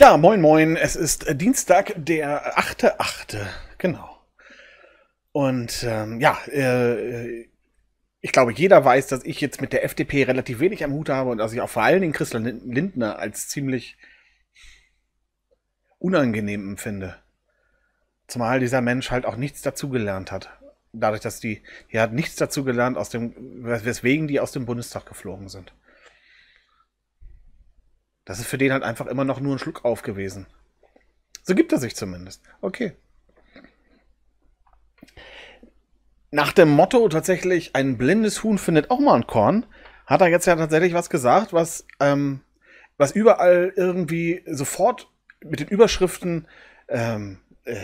Ja, moin moin, es ist Dienstag, der 8.8., genau. Und ähm, ja, äh, ich glaube, jeder weiß, dass ich jetzt mit der FDP relativ wenig am Hut habe und dass ich auch vor allen Dingen Christian Lindner als ziemlich unangenehm empfinde. Zumal dieser Mensch halt auch nichts dazugelernt hat. Dadurch, dass die, die hat nichts dazugelernt, aus dem, weswegen die aus dem Bundestag geflogen sind. Das ist für den halt einfach immer noch nur ein Schluck auf gewesen. So gibt er sich zumindest. Okay nach dem Motto tatsächlich, ein blindes Huhn findet auch mal ein Korn, hat er jetzt ja tatsächlich was gesagt, was, ähm, was überall irgendwie sofort mit den Überschriften ähm, äh,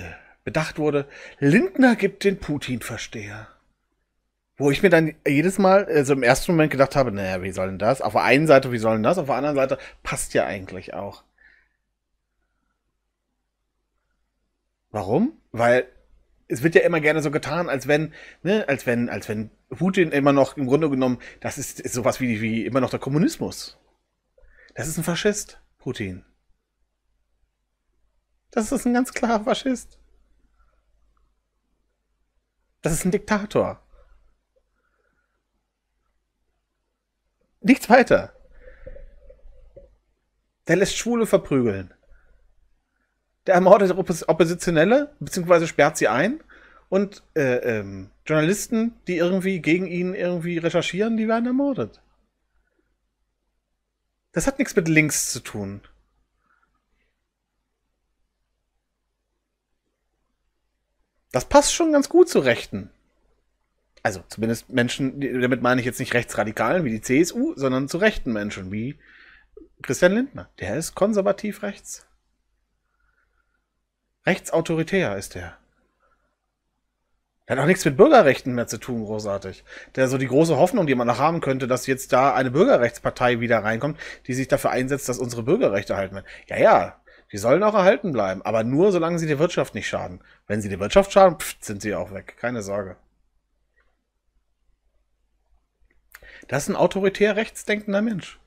bedacht wurde. Lindner gibt den Putin-Versteher. Wo ich mir dann jedes Mal, also im ersten Moment gedacht habe, naja, wie soll denn das? Auf der einen Seite, wie soll denn das? Auf der anderen Seite passt ja eigentlich auch. Warum? Weil es wird ja immer gerne so getan, als wenn, ne, als wenn, als wenn Putin immer noch im Grunde genommen, das ist, ist sowas wie, wie immer noch der Kommunismus. Das ist ein Faschist, Putin. Das ist ein ganz klarer Faschist. Das ist ein Diktator. Nichts weiter. Der lässt Schwule verprügeln der ermordet Oppositionelle, beziehungsweise sperrt sie ein. Und äh, ähm, Journalisten, die irgendwie gegen ihn irgendwie recherchieren, die werden ermordet. Das hat nichts mit links zu tun. Das passt schon ganz gut zu Rechten. Also zumindest Menschen, damit meine ich jetzt nicht Rechtsradikalen wie die CSU, sondern zu rechten Menschen wie Christian Lindner. Der ist konservativ rechts. Rechtsautoritär ist der. Der hat auch nichts mit Bürgerrechten mehr zu tun, großartig. Der so die große Hoffnung, die man noch haben könnte, dass jetzt da eine Bürgerrechtspartei wieder reinkommt, die sich dafür einsetzt, dass unsere Bürgerrechte erhalten werden. Ja, ja, die sollen auch erhalten bleiben, aber nur solange sie der Wirtschaft nicht schaden. Wenn sie der Wirtschaft schaden, pff, sind sie auch weg. Keine Sorge. Das ist ein autoritär rechtsdenkender Mensch.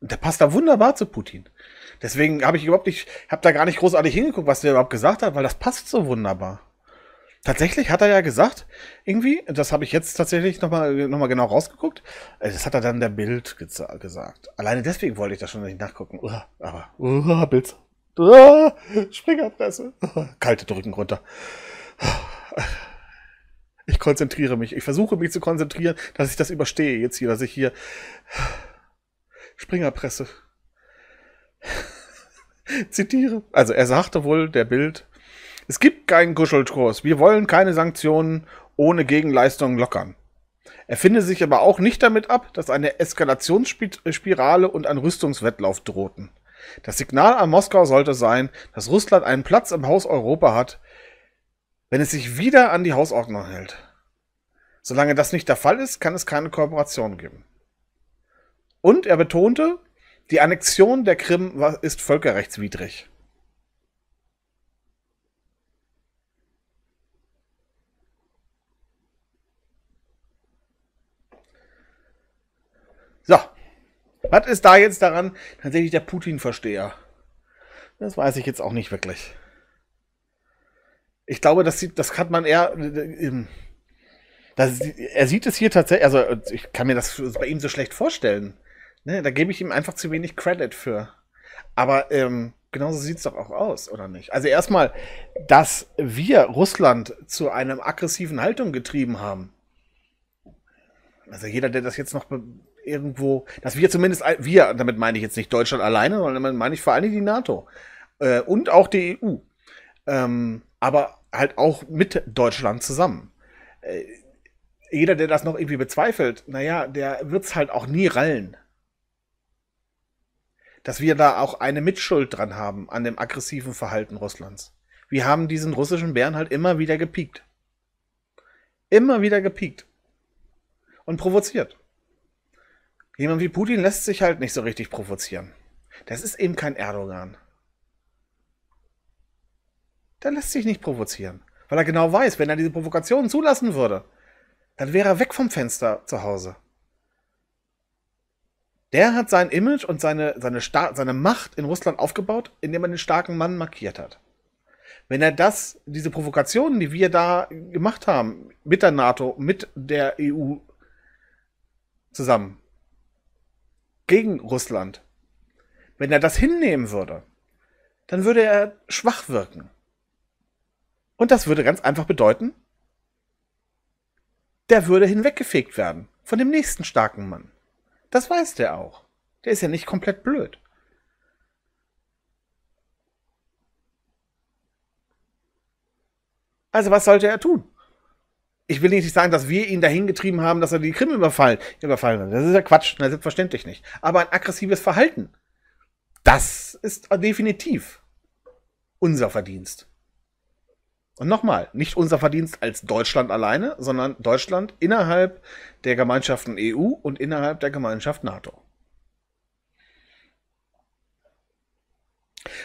Und der passt da wunderbar zu Putin. Deswegen habe ich überhaupt nicht, habe da gar nicht großartig hingeguckt, was der überhaupt gesagt hat, weil das passt so wunderbar. Tatsächlich hat er ja gesagt, irgendwie, das habe ich jetzt tatsächlich nochmal noch mal genau rausgeguckt, äh, das hat er dann der Bild gesagt. Alleine deswegen wollte ich das schon nicht nachgucken. Uh, aber, uh, Bild. Uh, Springerpresse. Uh, kalte Drücken runter. Ich konzentriere mich. Ich versuche mich zu konzentrieren, dass ich das überstehe jetzt hier, dass ich hier Springerpresse. Zitiere. Also er sagte wohl der Bild, es gibt keinen Kuschelkurs. Wir wollen keine Sanktionen ohne Gegenleistungen lockern. Er finde sich aber auch nicht damit ab, dass eine Eskalationsspirale und ein Rüstungswettlauf drohten. Das Signal an Moskau sollte sein, dass Russland einen Platz im Haus Europa hat, wenn es sich wieder an die Hausordnung hält. Solange das nicht der Fall ist, kann es keine Kooperation geben. Und er betonte, die Annexion der Krim ist völkerrechtswidrig. So. Was ist da jetzt daran tatsächlich der Putin-Versteher? Das weiß ich jetzt auch nicht wirklich. Ich glaube, das, sieht, das hat man eher. Ähm, das, er sieht es hier tatsächlich. Also, ich kann mir das bei ihm so schlecht vorstellen. Ne, da gebe ich ihm einfach zu wenig Credit für. Aber ähm, genauso sieht es doch auch aus, oder nicht? Also erstmal, dass wir Russland zu einer aggressiven Haltung getrieben haben. Also jeder, der das jetzt noch irgendwo, dass wir zumindest, wir, damit meine ich jetzt nicht Deutschland alleine, sondern damit meine ich vor allem die NATO äh, und auch die EU. Ähm, aber halt auch mit Deutschland zusammen. Äh, jeder, der das noch irgendwie bezweifelt, naja, der wird es halt auch nie rallen dass wir da auch eine Mitschuld dran haben an dem aggressiven Verhalten Russlands. Wir haben diesen russischen Bären halt immer wieder gepiekt. Immer wieder gepiekt. Und provoziert. Jemand wie Putin lässt sich halt nicht so richtig provozieren. Das ist eben kein Erdogan. Der lässt sich nicht provozieren. Weil er genau weiß, wenn er diese Provokationen zulassen würde, dann wäre er weg vom Fenster zu Hause. Der hat sein Image und seine, seine, seine Macht in Russland aufgebaut, indem er den starken Mann markiert hat. Wenn er das, diese Provokationen, die wir da gemacht haben, mit der NATO, mit der EU zusammen, gegen Russland, wenn er das hinnehmen würde, dann würde er schwach wirken. Und das würde ganz einfach bedeuten, der würde hinweggefegt werden von dem nächsten starken Mann. Das weiß der auch. Der ist ja nicht komplett blöd. Also was sollte er tun? Ich will nicht sagen, dass wir ihn dahin getrieben haben, dass er die Krim überfallen, überfallen hat. Das ist ja Quatsch, na, ne, selbstverständlich nicht. Aber ein aggressives Verhalten, das ist definitiv unser Verdienst. Und nochmal, nicht unser Verdienst als Deutschland alleine, sondern Deutschland innerhalb der Gemeinschaften EU und innerhalb der Gemeinschaft NATO.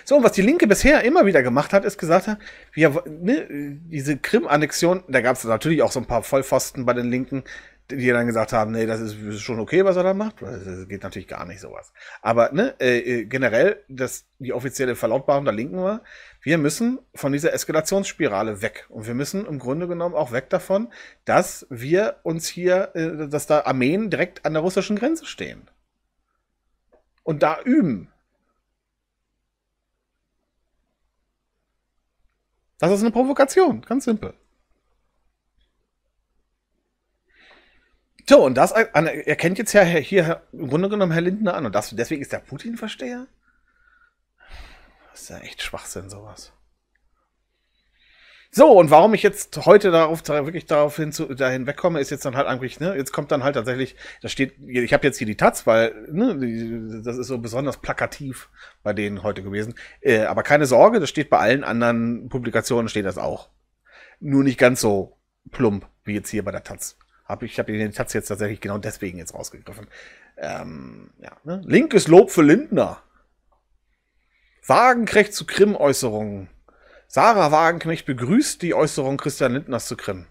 So, und was die Linke bisher immer wieder gemacht hat, ist gesagt hat, wir, ne, diese Krim-Annexion, da gab es natürlich auch so ein paar Vollpfosten bei den Linken, die dann gesagt haben, nee, das ist, schon okay, was er da macht. Das geht natürlich gar nicht sowas. Aber ne, äh, äh generell, das, die offizielle Verlautbarung der Linken war, wir müssen von dieser Eskalationsspirale weg. Und wir müssen im Grunde genommen auch weg davon, dass wir uns hier, äh, dass da Armeen direkt an der russischen Grenze stehen. Und da üben. Das ist eine Provokation, ganz simpel. So, und das erkennt jetzt ja hier im Grunde genommen Herr Lindner an und das, deswegen ist der Putin-Versteher? Das ist ja echt Schwachsinn, sowas. So, und warum ich jetzt heute darauf wirklich darauf hin zu, dahin wegkomme, ist jetzt dann halt eigentlich, ne, jetzt kommt dann halt tatsächlich, da steht, ich habe jetzt hier die Taz, weil, ne, das ist so besonders plakativ bei denen heute gewesen. Äh, aber keine Sorge, das steht bei allen anderen Publikationen, steht das auch. Nur nicht ganz so plump, wie jetzt hier bei der Taz. Hab ich habe den Satz jetzt tatsächlich genau deswegen jetzt rausgegriffen. Ähm, ja, ne? Linkes Lob für Lindner. Wagenknecht zu Krim-Äußerungen. Sarah Wagenknecht begrüßt die Äußerung Christian Lindners zu Krim.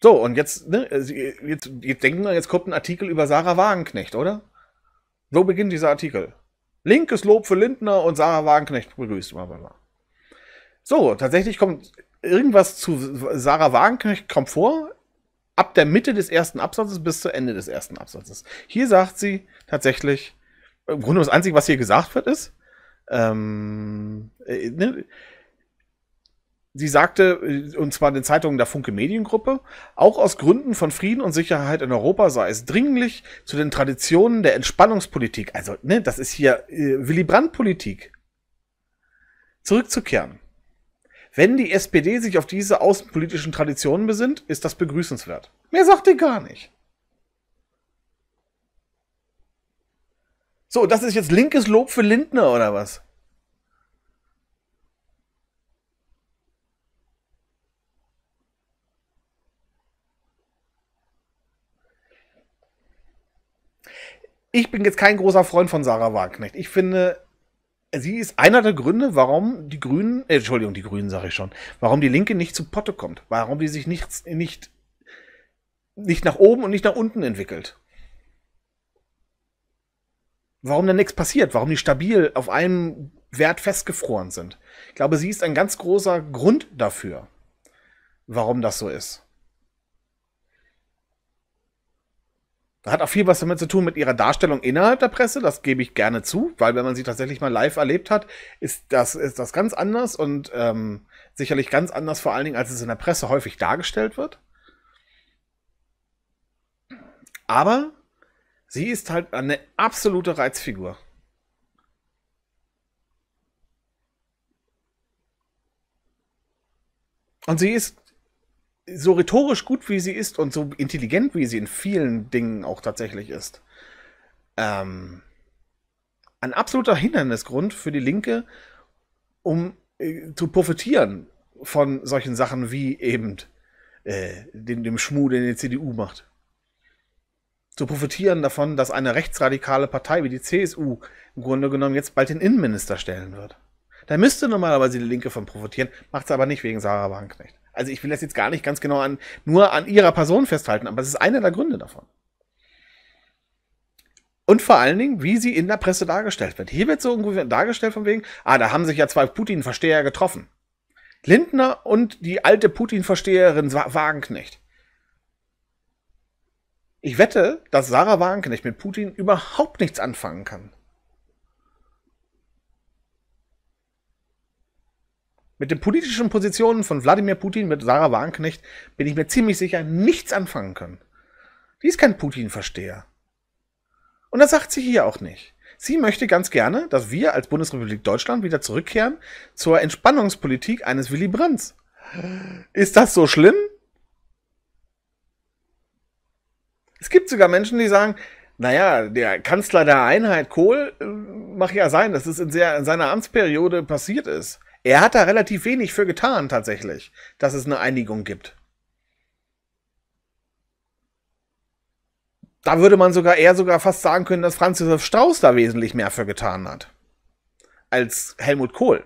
So, und jetzt, ne, jetzt, jetzt denken wir, jetzt kommt ein Artikel über Sarah Wagenknecht, oder? So beginnt dieser Artikel. Linkes Lob für Lindner und Sarah Wagenknecht begrüßt. So, tatsächlich kommt irgendwas zu Sarah Wagenknecht kommt vor, ab der Mitte des ersten Absatzes bis zum Ende des ersten Absatzes. Hier sagt sie tatsächlich, im Grunde das Einzige, was hier gesagt wird, ist, ähm, äh, ne, sie sagte, äh, und zwar in den Zeitungen der Funke Mediengruppe, auch aus Gründen von Frieden und Sicherheit in Europa sei es dringlich zu den Traditionen der Entspannungspolitik, also ne, das ist hier äh, Willy Brandt-Politik, zurückzukehren. Wenn die SPD sich auf diese außenpolitischen Traditionen besinnt, ist das begrüßenswert. Mehr sagt ihr gar nicht. So, das ist jetzt linkes Lob für Lindner oder was? Ich bin jetzt kein großer Freund von Sarah Wagenknecht. Ich finde, sie ist einer der Gründe, warum die Grünen, äh, Entschuldigung, die Grünen sage ich schon, warum die Linke nicht zu Potte kommt, warum die sich nicht, nicht, nicht nach oben und nicht nach unten entwickelt. Warum denn nichts passiert, warum die stabil auf einem Wert festgefroren sind. Ich glaube, sie ist ein ganz großer Grund dafür, warum das so ist. Hat auch viel was damit zu tun mit ihrer Darstellung innerhalb der Presse, das gebe ich gerne zu, weil wenn man sie tatsächlich mal live erlebt hat, ist das, ist das ganz anders und ähm, sicherlich ganz anders, vor allen Dingen, als es in der Presse häufig dargestellt wird. Aber sie ist halt eine absolute Reizfigur. Und sie ist so rhetorisch gut wie sie ist und so intelligent wie sie in vielen Dingen auch tatsächlich ist, ähm, ein absoluter Hindernisgrund für die Linke, um äh, zu profitieren von solchen Sachen wie eben äh, dem, dem Schmuh, den die CDU macht. Zu profitieren davon, dass eine rechtsradikale Partei wie die CSU im Grunde genommen jetzt bald den Innenminister stellen wird. Da müsste normalerweise die Linke von profitieren, macht es aber nicht wegen Sarah Wagenknecht. Also ich will das jetzt gar nicht ganz genau an, nur an ihrer Person festhalten, aber es ist einer der Gründe davon. Und vor allen Dingen, wie sie in der Presse dargestellt wird. Hier wird so irgendwie dargestellt von wegen, ah, da haben sich ja zwei Putin-Versteher getroffen. Lindner und die alte Putin-Versteherin Wagenknecht. Ich wette, dass Sarah Wagenknecht mit Putin überhaupt nichts anfangen kann. Mit den politischen Positionen von Wladimir Putin, mit Sarah Wagenknecht, bin ich mir ziemlich sicher, nichts anfangen können. Die ist kein Putin-Versteher. Und das sagt sie hier auch nicht. Sie möchte ganz gerne, dass wir als Bundesrepublik Deutschland wieder zurückkehren zur Entspannungspolitik eines Willy Brandt. Ist das so schlimm? Es gibt sogar Menschen, die sagen, naja, der Kanzler der Einheit Kohl, äh, mag ja sein, dass es in, sehr, in seiner Amtsperiode passiert ist. Er hat da relativ wenig für getan, tatsächlich, dass es eine Einigung gibt. Da würde man sogar eher sogar fast sagen können, dass Franz Josef Strauß da wesentlich mehr für getan hat. Als Helmut Kohl.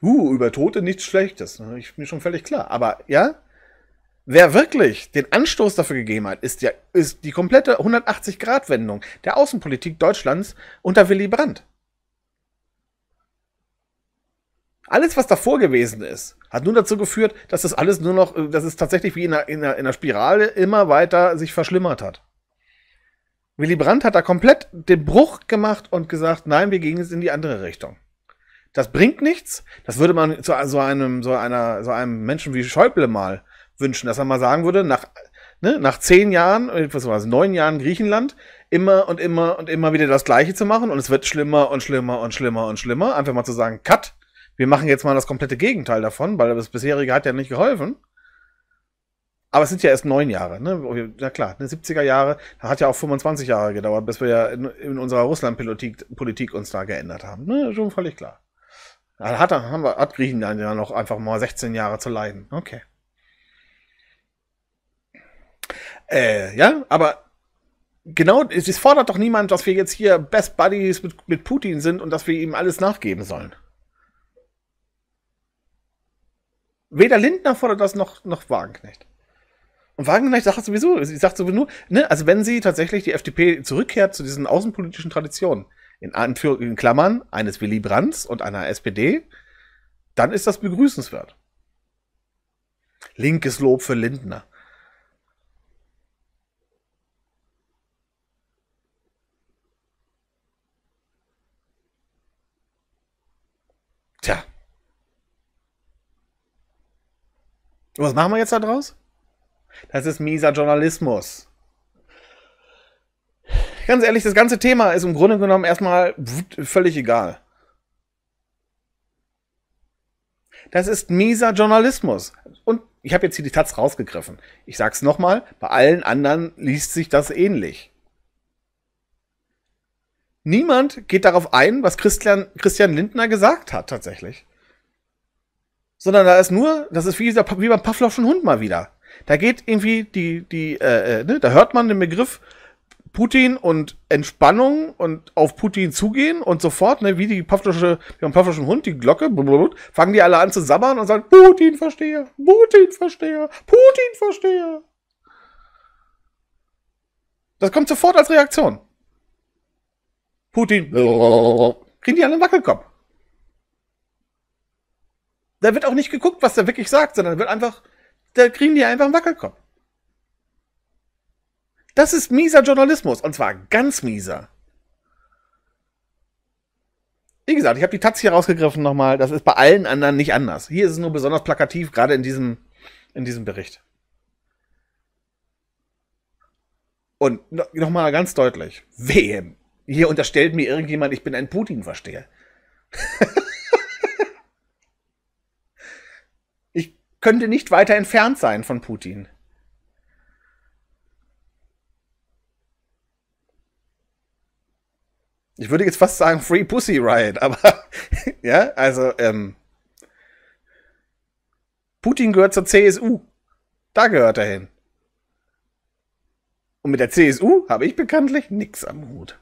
Uh, über Tote nichts Schlechtes. Ne? Ich bin schon völlig klar. Aber ja, wer wirklich den Anstoß dafür gegeben hat, ist, ja, ist die komplette 180-Grad-Wendung der Außenpolitik Deutschlands unter Willy Brandt. Alles, was davor gewesen ist, hat nun dazu geführt, dass das alles nur noch, äh, dass es tatsächlich wie in einer, in einer, in einer Spirale immer weiter sich verschlimmert hat. Willy Brandt hat da komplett den Bruch gemacht und gesagt, nein, wir gehen jetzt in die andere Richtung. Das bringt nichts. Das würde man zu so einem, so einer, so einem Menschen wie Schäuble mal wünschen, dass er mal sagen würde, nach, ne, nach zehn Jahren, beziehungsweise äh, neun Jahren Griechenland, immer und immer und immer wieder das Gleiche zu machen und es wird schlimmer und schlimmer und schlimmer und schlimmer. Einfach mal zu sagen, cut wir machen jetzt mal das komplette Gegenteil davon, weil das bisherige hat ja nicht geholfen. Aber es sind ja erst neun Jahre, ne? Oh, na klar, ne, 70er Jahre, da hat ja auch 25 Jahre gedauert, bis wir ja in, in unserer Russland-Politik uns da geändert haben. Ne? Schon völlig klar. Da hat, haben wir, hat Griechenland ja noch einfach mal 16 Jahre zu leiden. Okay. Äh, ja, aber genau, es, es fordert doch niemand, dass wir jetzt hier Best Buddies mit, mit Putin sind und dass wir ihm alles nachgeben sollen. Weder Lindner fordert das noch, noch Wagenknecht. Und Wagenknecht sagt sowieso, sie sagt sowieso nur, ne, also wenn sie tatsächlich die FDP zurückkehrt zu diesen außenpolitischen Traditionen, in, Anführ in Klammern eines Willy Brandts und einer SPD, dann ist das begrüßenswert. Linkes Lob für Lindner. Und was machen wir jetzt da draus? Das ist mieser Journalismus. Ganz ehrlich, das ganze Thema ist im Grunde genommen erstmal völlig egal. Das ist mieser Journalismus. Und ich habe jetzt hier die Taz rausgegriffen. Ich sage es nochmal, bei allen anderen liest sich das ähnlich. Niemand geht darauf ein, was Christian, Christian Lindner gesagt hat tatsächlich sondern da ist nur, das ist wie, wie beim Pavlovschen Hund mal wieder. Da geht irgendwie die, die, äh, äh, ne, da hört man den Begriff Putin und Entspannung und auf Putin zugehen und sofort, ne, wie die Pavlosche, wie beim Pavloschen Hund, die Glocke, blablabla, fangen die alle an zu sabbern und sagen, Putin verstehe, Putin verstehe, Putin verstehe. Das kommt sofort als Reaktion. Putin, blblblbl, kriegen die alle einen Wackelkopf. Da wird auch nicht geguckt, was der wirklich sagt, sondern wird einfach, da kriegen die einfach einen Wackelkopf. Das ist mieser Journalismus. Und zwar ganz mieser. Wie gesagt, ich habe die Taz hier rausgegriffen nochmal. Das ist bei allen anderen nicht anders. Hier ist es nur besonders plakativ, gerade in diesem, in diesem Bericht. Und nochmal ganz deutlich. Wem? Hier unterstellt mir irgendjemand, ich bin ein Putin-Versteher. könnte nicht weiter entfernt sein von Putin. Ich würde jetzt fast sagen Free Pussy Riot, aber ja, also ähm, Putin gehört zur CSU. Da gehört er hin. Und mit der CSU habe ich bekanntlich nichts am Hut.